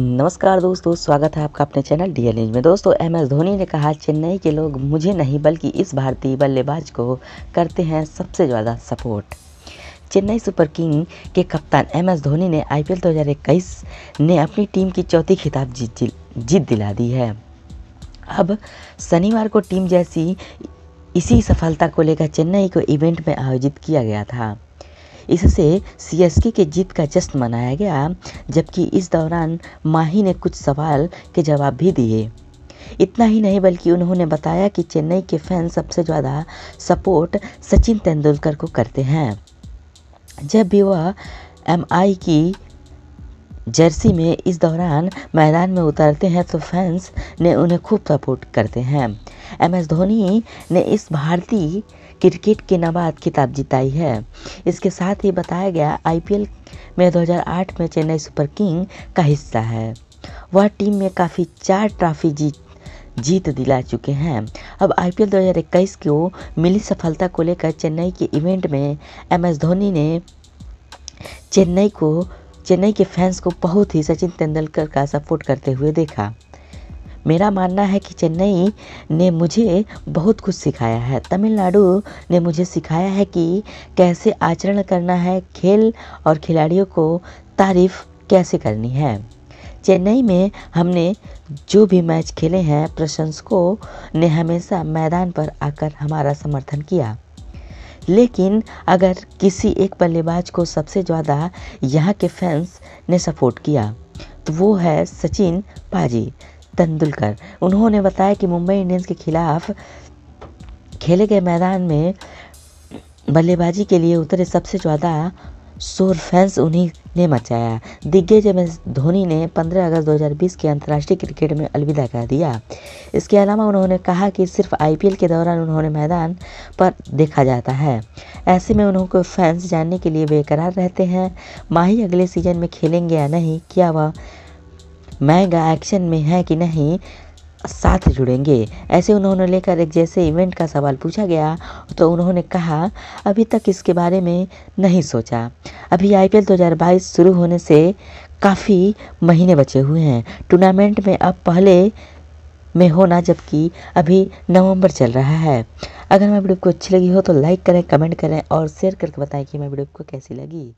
नमस्कार दोस्तों स्वागत है आपका अपने चैनल डी न्यूज में दोस्तों एम एस धोनी ने कहा चेन्नई के लोग मुझे नहीं बल्कि इस भारतीय बल्लेबाज को करते हैं सबसे ज़्यादा सपोर्ट चेन्नई सुपर किंग के कप्तान एम एस धोनी ने आई पी एल दो हज़ार इक्कीस ने अपनी टीम की चौथी खिताब जीत जीत दिला दी है अब शनिवार को टीम जैसी इसी सफलता को लेकर चेन्नई को इवेंट में आयोजित किया गया था इससे सीएसके के जीत का जश्न मनाया गया जबकि इस दौरान माही ने कुछ सवाल के जवाब भी दिए इतना ही नहीं बल्कि उन्होंने बताया कि चेन्नई के फैन सबसे ज़्यादा सपोर्ट सचिन तेंदुलकर को करते हैं जब भी वह एम की जर्सी में इस दौरान मैदान में उतरते हैं तो फैंस ने उन्हें खूब सपोर्ट करते हैं एम एस धोनी ने इस भारतीय क्रिकेट के नबाद खिताब जिताई है इसके साथ ही बताया गया आईपीएल में 2008 में चेन्नई सुपर किंग का हिस्सा है वह टीम में काफ़ी चार ट्रॉफी जीत जीत दिला चुके हैं अब आईपीएल 2021 को मिली सफलता को लेकर चेन्नई के इवेंट में एम एस धोनी ने चेन्नई को चेन्नई के फैंस को बहुत ही सचिन तेंदुलकर का सपोर्ट करते हुए देखा मेरा मानना है कि चेन्नई ने मुझे बहुत कुछ सिखाया है तमिलनाडु ने मुझे सिखाया है कि कैसे आचरण करना है खेल और खिलाड़ियों को तारीफ कैसे करनी है चेन्नई में हमने जो भी मैच खेले हैं प्रशंसकों ने हमेशा मैदान पर आकर हमारा समर्थन किया लेकिन अगर किसी एक बल्लेबाज को सबसे ज़्यादा यहाँ के फैंस ने सपोर्ट किया तो वो है सचिन पाजी तेंदुलकर उन्होंने बताया कि मुंबई इंडियंस के खिलाफ खेले गए मैदान में बल्लेबाजी के लिए उतरे सबसे ज़्यादा शोर फैंस उन्हीं ने मचाया दिग्गज एम धोनी ने 15 अगस्त 2020 के अंतर्राष्ट्रीय क्रिकेट में अलविदा कह दिया इसके अलावा उन्होंने कहा कि सिर्फ आईपीएल के दौरान उन्होंने मैदान पर देखा जाता है ऐसे में उन्होंने फैंस जानने के लिए बेकरार रहते हैं माही अगले सीजन में खेलेंगे या नहीं क्या वह महंगा एक्शन में है कि नहीं साथ जुड़ेंगे ऐसे उन्होंने लेकर एक जैसे इवेंट का सवाल पूछा गया तो उन्होंने कहा अभी तक इसके बारे में नहीं सोचा अभी आईपीएल 2022 शुरू होने से काफ़ी महीने बचे हुए हैं टूर्नामेंट में अब पहले में होना जबकि अभी नवंबर चल रहा है अगर मैं वीडियो को अच्छी लगी हो तो लाइक करें कमेंट करें और शेयर करके बताएं कि मैं वीडियो को कैसी लगी